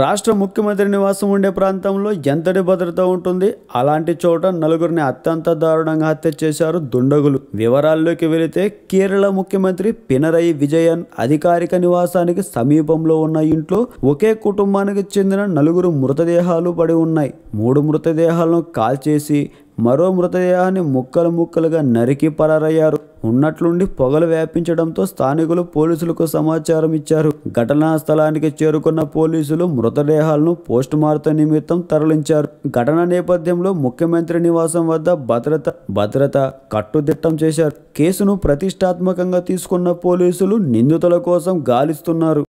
రాష్ట్ర ముఖ్యమంత్రి నివాసం ఉండే ప్రాంతంలో ఎంతటి భద్రత ఉంటుంది అలాంటి చోట నలుగురిని అత్యంత దారుణంగా హత్య చేశారు దుండగులు వివరాల్లోకి వెళితే కేరళ ముఖ్యమంత్రి పినరయి విజయన్ అధికారిక నివాసానికి సమీపంలో ఉన్న ఇంట్లో ఒకే కుటుంబానికి చెందిన నలుగురు మృతదేహాలు పడి ఉన్నాయి మూడు మృతదేహాలను కాల్చేసి మరో మృతదేహాన్ని ముక్కలు ముక్కలుగా నరికి పరారయ్యారు ఉన్నట్లుండి పొగలు వ్యాపించడంతో స్థానికులు పోలీసులకు సమాచారం ఇచ్చారు ఘటనా స్థలానికి చేరుకున్న పోలీసులు మృతదేహాలను పోస్ట్ మార్టం నిమిత్తం తరలించారు ఘటన నేపథ్యంలో ముఖ్యమంత్రి నివాసం వద్ద భద్రత భద్రత కట్టుదిట్టం చేశారు కేసును ప్రతిష్టాత్మకంగా తీసుకున్న పోలీసులు నిందితుల కోసం గాలిస్తున్నారు